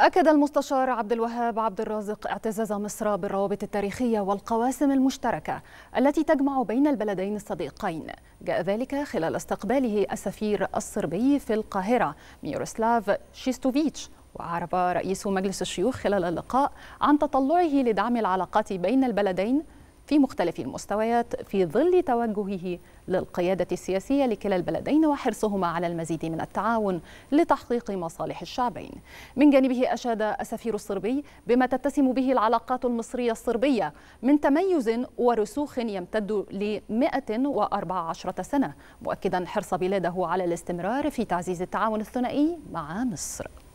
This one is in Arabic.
أكد المستشار عبد الوهاب عبد الرازق اعتزاز مصر بالروابط التاريخية والقواسم المشتركة التي تجمع بين البلدين الصديقين جاء ذلك خلال استقباله السفير الصربي في القاهرة ميروسلاف شيستوفيتش وعرب رئيس مجلس الشيوخ خلال اللقاء عن تطلعه لدعم العلاقات بين البلدين في مختلف المستويات في ظل توجهه للقيادة السياسية لكلا البلدين وحرصهما على المزيد من التعاون لتحقيق مصالح الشعبين من جانبه أشاد السفير الصربي بما تتسم به العلاقات المصرية الصربية من تميز ورسوخ يمتد ل 114 سنة مؤكدا حرص بلاده على الاستمرار في تعزيز التعاون الثنائي مع مصر